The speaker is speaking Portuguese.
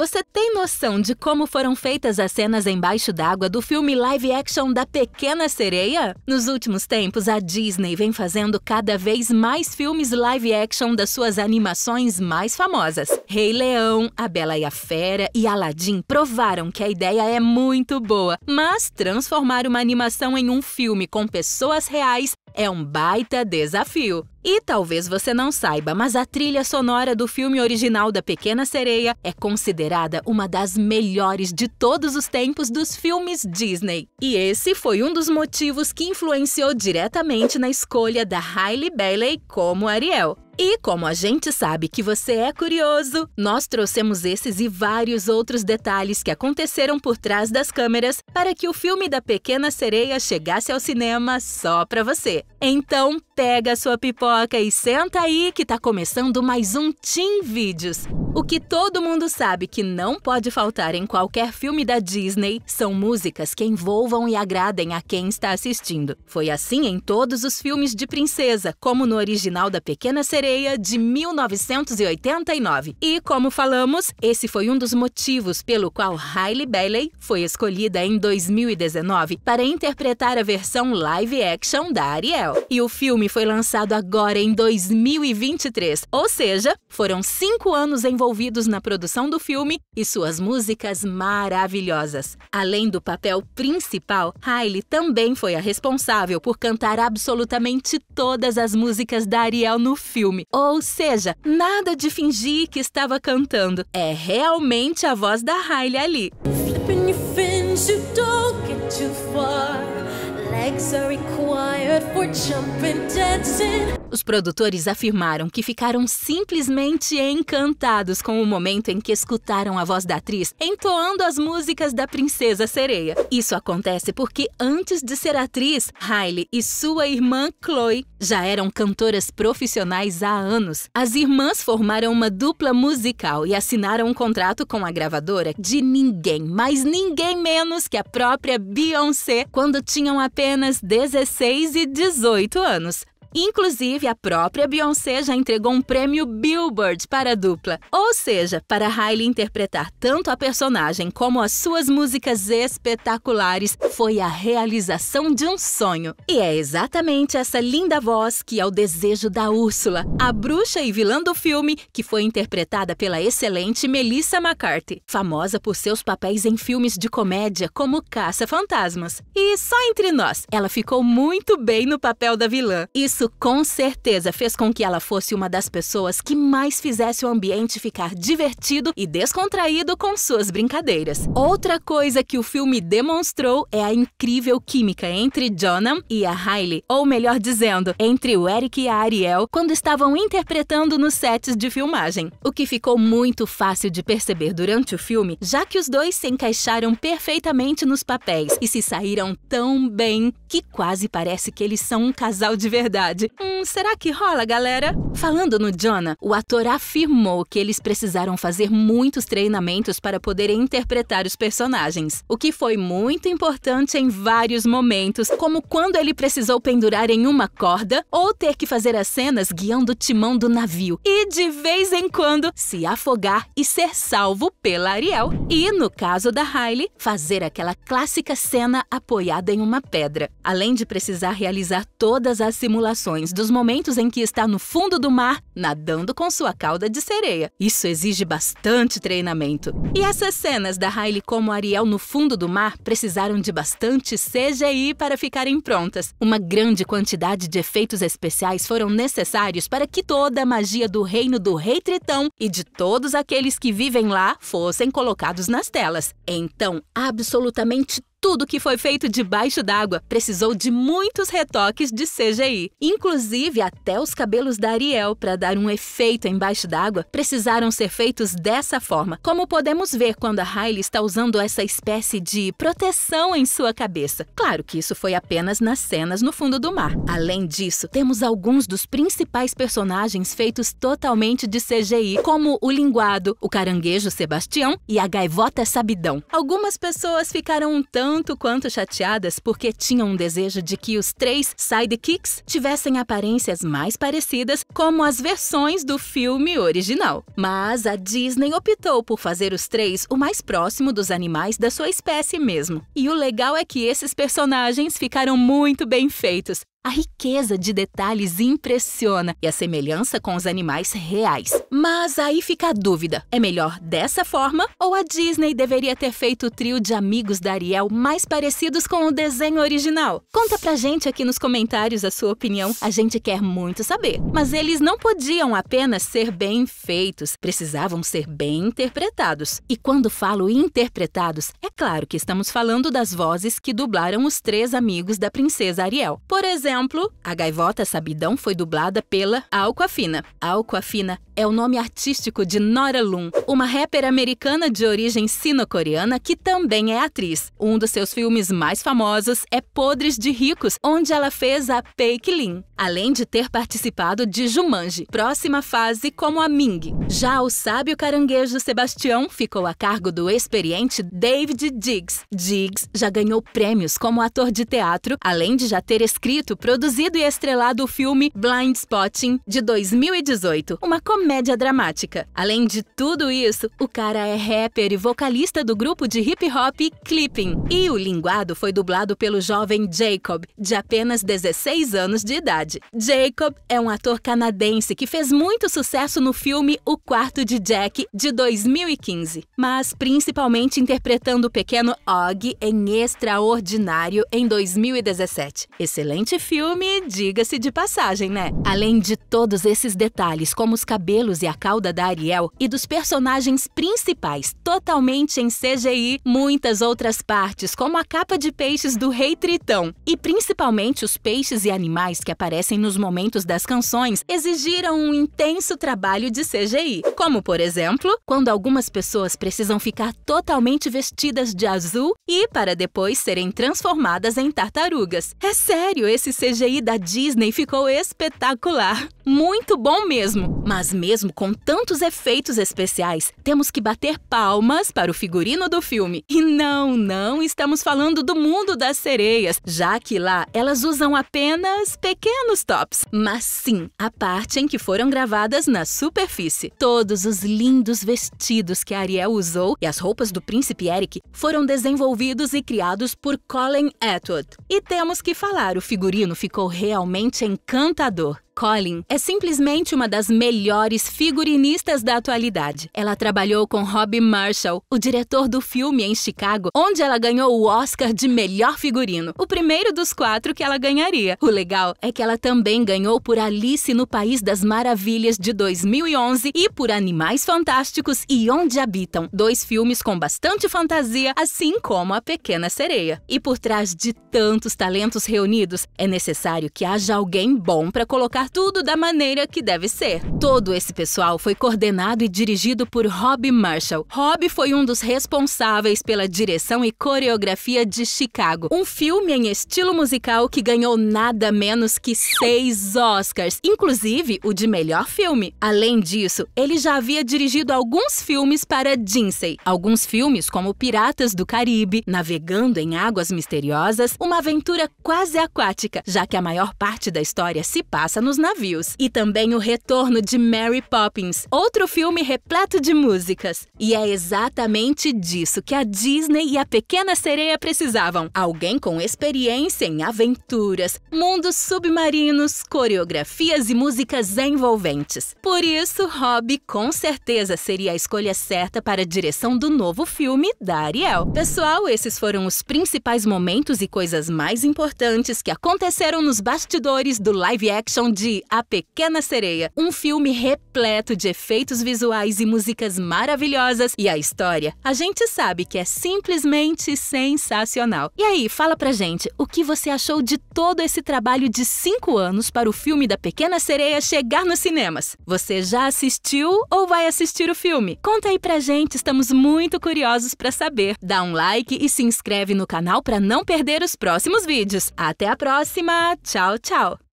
Você tem noção de como foram feitas as cenas embaixo d'água do filme live action da Pequena Sereia? Nos últimos tempos, a Disney vem fazendo cada vez mais filmes live action das suas animações mais famosas. Rei Leão, A Bela e a Fera e Aladdin provaram que a ideia é muito boa, mas transformar uma animação em um filme com pessoas reais é um baita desafio. E talvez você não saiba, mas a trilha sonora do filme original da Pequena Sereia é considerada uma das melhores de todos os tempos dos filmes Disney. E esse foi um dos motivos que influenciou diretamente na escolha da Hailey Bailey como Ariel. E como a gente sabe que você é curioso, nós trouxemos esses e vários outros detalhes que aconteceram por trás das câmeras para que o filme da Pequena Sereia chegasse ao cinema só para você. Então pega sua pipoca e senta aí que tá começando mais um Team Vídeos. O que todo mundo sabe que não pode faltar em qualquer filme da Disney são músicas que envolvam e agradem a quem está assistindo. Foi assim em todos os filmes de princesa, como no original da Pequena Sereia de 1989. E como falamos, esse foi um dos motivos pelo qual Hailey Bailey foi escolhida em 2019 para interpretar a versão live action da Ariel. E o filme foi lançado agora em 2023, ou seja, foram cinco anos envolvidos na produção do filme e suas músicas maravilhosas. Além do papel principal, Hailey também foi a responsável por cantar absolutamente todas as músicas da Ariel no filme, ou seja, nada de fingir que estava cantando. É realmente a voz da Hailey ali. Flipping your fins, you don't get too far. Legs are required for jumping, dancing. Os produtores afirmaram que ficaram simplesmente encantados com o momento em que escutaram a voz da atriz entoando as músicas da Princesa Sereia. Isso acontece porque antes de ser atriz, Hailey e sua irmã Chloe já eram cantoras profissionais há anos. As irmãs formaram uma dupla musical e assinaram um contrato com a gravadora de ninguém, mas ninguém menos que a própria Beyoncé, quando tinham apenas 16 e 18 anos. Inclusive, a própria Beyoncé já entregou um prêmio Billboard para a dupla. Ou seja, para Hailey interpretar tanto a personagem como as suas músicas espetaculares, foi a realização de um sonho. E é exatamente essa linda voz que é o desejo da Úrsula, a bruxa e vilã do filme, que foi interpretada pela excelente Melissa McCarthy, famosa por seus papéis em filmes de comédia como Caça Fantasmas. E só entre nós, ela ficou muito bem no papel da vilã. Isso isso com certeza fez com que ela fosse uma das pessoas que mais fizesse o ambiente ficar divertido e descontraído com suas brincadeiras. Outra coisa que o filme demonstrou é a incrível química entre Jonam e a Hailey, ou melhor dizendo, entre o Eric e a Ariel, quando estavam interpretando nos sets de filmagem. O que ficou muito fácil de perceber durante o filme, já que os dois se encaixaram perfeitamente nos papéis e se saíram tão bem que quase parece que eles são um casal de verdade verdade. Hum, será que rola, galera? Falando no Jonah, o ator afirmou que eles precisaram fazer muitos treinamentos para poderem interpretar os personagens, o que foi muito importante em vários momentos, como quando ele precisou pendurar em uma corda ou ter que fazer as cenas guiando o timão do navio e, de vez em quando, se afogar e ser salvo pela Ariel. E, no caso da Riley, fazer aquela clássica cena apoiada em uma pedra, além de precisar realizar todas as simulações dos momentos em que está no fundo do mar nadando com sua cauda de sereia. Isso exige bastante treinamento. E essas cenas da Riley como Ariel no fundo do mar precisaram de bastante CGI para ficarem prontas. Uma grande quantidade de efeitos especiais foram necessários para que toda a magia do reino do Rei Tritão e de todos aqueles que vivem lá fossem colocados nas telas. Então, absolutamente tudo que foi feito debaixo d'água precisou de muitos retoques de CGI. Inclusive, até os cabelos da Ariel, para dar um efeito embaixo d'água, precisaram ser feitos dessa forma, como podemos ver quando a Riley está usando essa espécie de proteção em sua cabeça. Claro que isso foi apenas nas cenas no fundo do mar. Além disso, temos alguns dos principais personagens feitos totalmente de CGI, como o linguado, o caranguejo Sebastião e a gaivota Sabidão. Algumas pessoas ficaram um tanto tanto quanto chateadas porque tinham um desejo de que os três sidekicks tivessem aparências mais parecidas como as versões do filme original. Mas a Disney optou por fazer os três o mais próximo dos animais da sua espécie mesmo. E o legal é que esses personagens ficaram muito bem feitos, a riqueza de detalhes impressiona e a semelhança com os animais reais. Mas aí fica a dúvida: é melhor dessa forma ou a Disney deveria ter feito o trio de amigos da Ariel mais parecidos com o desenho original? Conta pra gente aqui nos comentários a sua opinião, a gente quer muito saber. Mas eles não podiam apenas ser bem feitos, precisavam ser bem interpretados. E quando falo interpretados, é claro que estamos falando das vozes que dublaram os três amigos da princesa Ariel. Por exemplo, exemplo, a gaivota Sabidão foi dublada pela Alcoafina. Alcoafina é o nome artístico de Nora Loon, uma rapper americana de origem sino-coreana que também é atriz. Um dos seus filmes mais famosos é Podres de Ricos, onde ela fez a Peik Lin, além de ter participado de Jumanji, próxima fase como a Ming. Já o sábio caranguejo Sebastião ficou a cargo do experiente David Diggs. Diggs já ganhou prêmios como ator de teatro, além de já ter escrito produzido e estrelado o filme Blind Spotting, de 2018, uma comédia dramática. Além de tudo isso, o cara é rapper e vocalista do grupo de hip hop Clipping. E o linguado foi dublado pelo jovem Jacob, de apenas 16 anos de idade. Jacob é um ator canadense que fez muito sucesso no filme O Quarto de Jack, de 2015, mas principalmente interpretando o pequeno Og em Extraordinário, em 2017. Excelente filme filme, diga-se de passagem, né? Além de todos esses detalhes, como os cabelos e a cauda da Ariel, e dos personagens principais totalmente em CGI, muitas outras partes, como a capa de peixes do Rei Tritão, e principalmente os peixes e animais que aparecem nos momentos das canções, exigiram um intenso trabalho de CGI. Como, por exemplo, quando algumas pessoas precisam ficar totalmente vestidas de azul e para depois serem transformadas em tartarugas. É sério, esses CGI da Disney ficou espetacular. Muito bom mesmo! Mas, mesmo com tantos efeitos especiais, temos que bater palmas para o figurino do filme. E não, não estamos falando do mundo das sereias, já que lá elas usam apenas pequenos tops, mas sim a parte em que foram gravadas na superfície. Todos os lindos vestidos que Ariel usou e as roupas do príncipe Eric foram desenvolvidos e criados por Colin Atwood. E temos que falar o figurino ficou realmente encantador. Collin é simplesmente uma das melhores figurinistas da atualidade. Ela trabalhou com Rob Marshall, o diretor do filme em Chicago, onde ela ganhou o Oscar de melhor figurino, o primeiro dos quatro que ela ganharia. O legal é que ela também ganhou por Alice no País das Maravilhas de 2011 e por Animais Fantásticos e Onde Habitam, dois filmes com bastante fantasia, assim como A Pequena Sereia. E por trás de tantos talentos reunidos, é necessário que haja alguém bom para colocar tudo da maneira que deve ser. Todo esse pessoal foi coordenado e dirigido por Rob Marshall. Rob foi um dos responsáveis pela direção e coreografia de Chicago, um filme em estilo musical que ganhou nada menos que seis Oscars, inclusive o de melhor filme. Além disso, ele já havia dirigido alguns filmes para Jinsei, alguns filmes como Piratas do Caribe, Navegando em Águas Misteriosas, uma aventura quase aquática, já que a maior parte da história se passa no nos navios, e também o retorno de Mary Poppins, outro filme repleto de músicas. E é exatamente disso que a Disney e a Pequena Sereia precisavam: alguém com experiência em aventuras, mundos submarinos, coreografias e músicas envolventes. Por isso, Rob com certeza seria a escolha certa para a direção do novo filme da Ariel. Pessoal, esses foram os principais momentos e coisas mais importantes que aconteceram nos bastidores do live action de de A Pequena Sereia, um filme repleto de efeitos visuais e músicas maravilhosas, e a história, a gente sabe que é simplesmente sensacional. E aí, fala pra gente, o que você achou de todo esse trabalho de cinco anos para o filme da Pequena Sereia chegar nos cinemas? Você já assistiu ou vai assistir o filme? Conta aí pra gente, estamos muito curiosos para saber. Dá um like e se inscreve no canal para não perder os próximos vídeos. Até a próxima, tchau, tchau!